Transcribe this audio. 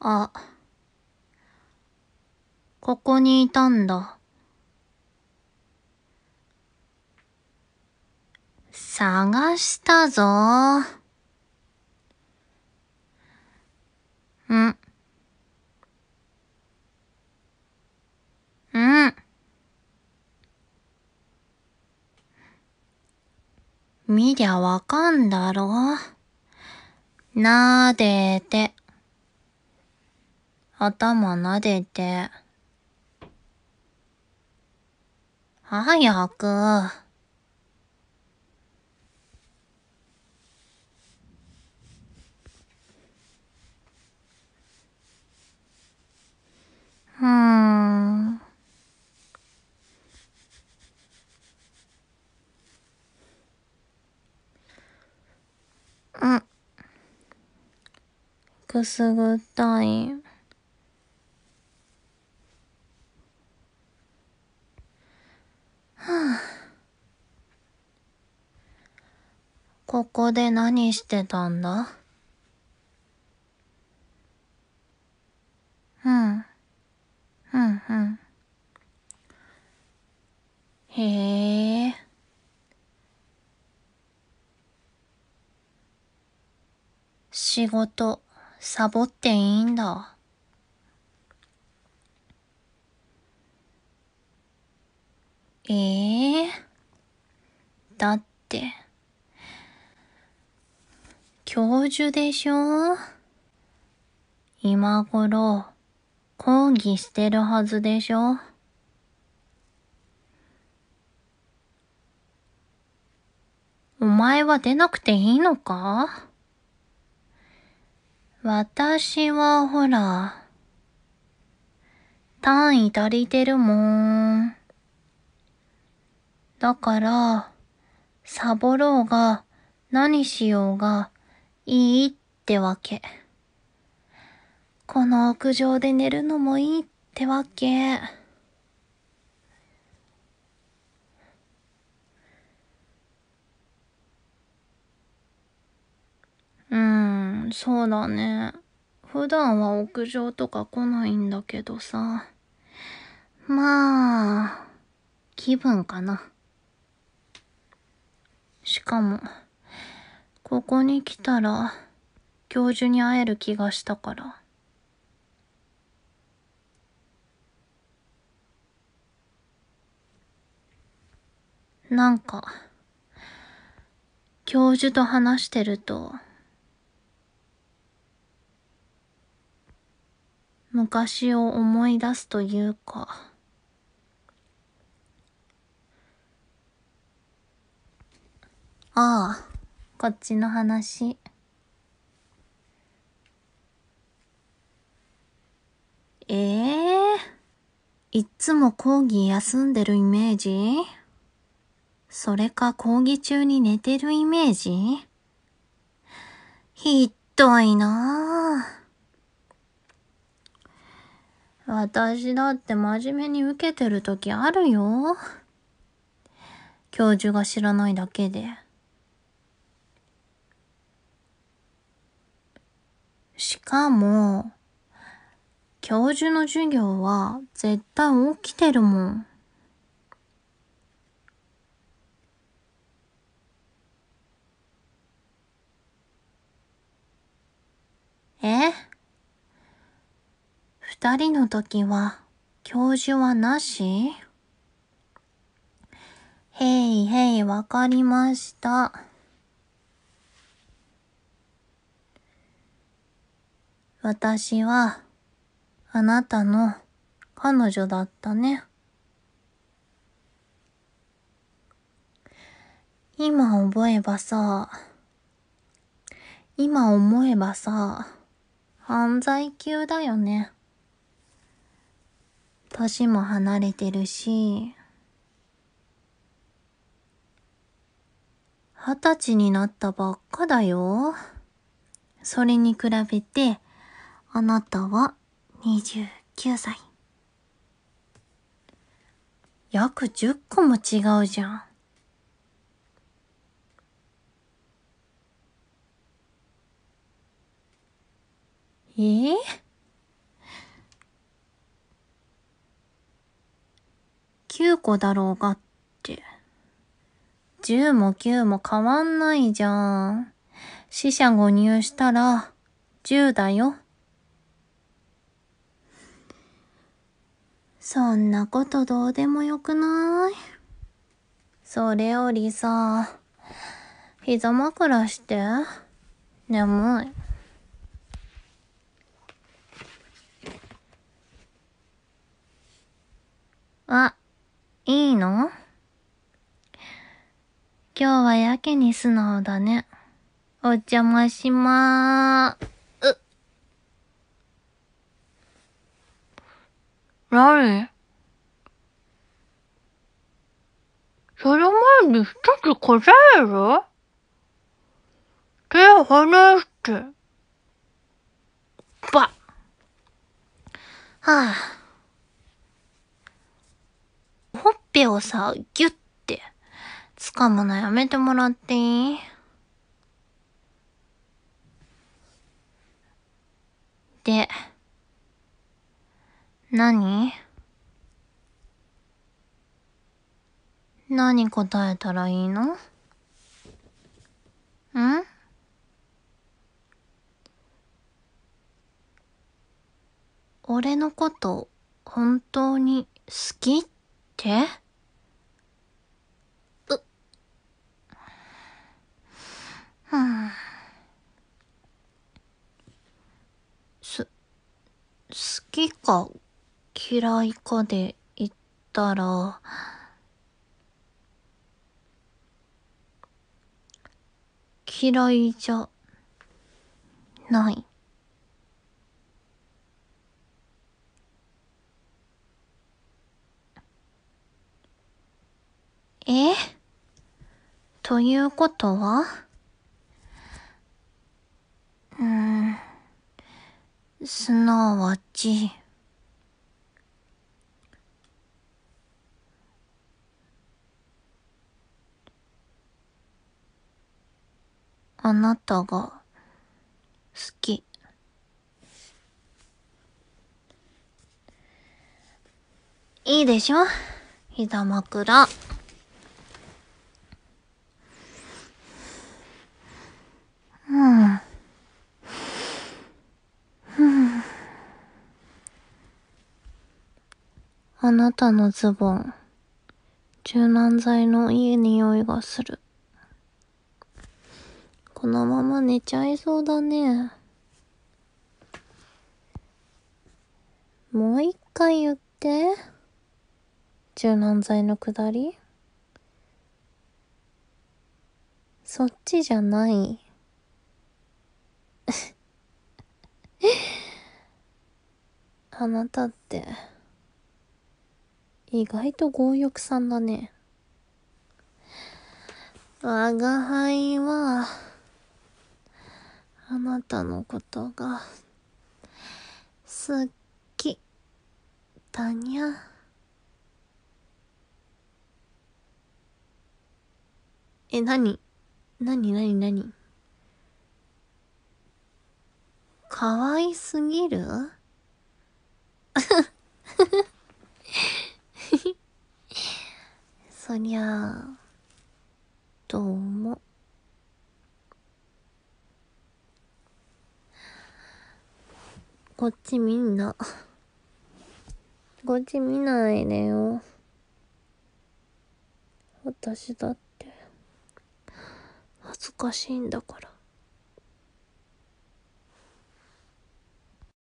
あ、ここにいたんだ。探したぞうん。うん。見りゃわかんだろ。なでて。頭撫でて。早く。うーん。うん。くすぐったい。ここで何してたんだうん。うんうん。へえ。仕事、サボっていいんだ。ええー、だって。教授でしょ今頃、講義してるはずでしょお前は出なくていいのか私はほら、単位足りてるもん。だから、サボろうが、何しようが、いいってわけ。この屋上で寝るのもいいってわけ。うん、そうだね。普段は屋上とか来ないんだけどさ。まあ、気分かな。しかも、ここに来たら、教授に会える気がしたから。なんか、教授と話してると、昔を思い出すというか、ああ、こっちの話。ええー、いつも講義休んでるイメージそれか講義中に寝てるイメージひどいなぁ。私だって真面目に受けてる時あるよ。教授が知らないだけで。かも、教授の授業は絶対起きてるもん。え二人の時は教授はなしへいへいわかりました。私は、あなたの彼女だったね。今覚えばさ、今思えばさ、犯罪級だよね。歳も離れてるし、二十歳になったばっかだよ。それに比べて、あなたは29歳。約10個も違うじゃん。えー、9個だろうがって。10も9も変わんないじゃん。死者誤入したら10だよ。そんなことどうでもよくないそれよりさ、膝枕して。眠い。あ、いいの今日はやけに素直だね。お邪魔しまーす。何その前に一つ答える手を離して。ば。はあ。ほっぺをさ、ぎゅって掴むのやめてもらっていいで、何何答えたらいいのん俺のこと本当に好きってう、はあ、す、好きか嫌いかで言ったら、嫌いじゃない。えということはうーん、すなわち、あなたが好き。いいでしょ膝枕。あなたのズボン、柔軟剤のいい匂いがする。このまま寝ちゃいそうだね。もう一回言って。柔軟剤のくだりそっちじゃない。あなたって、意外と強欲さんだね。我が輩は、あなたのことが好きだにゃえ、なになになになにかわいすぎる そりゃあ、どうも。こっちみんな。こっち見ないでよ。私だって、恥ずかしいんだから。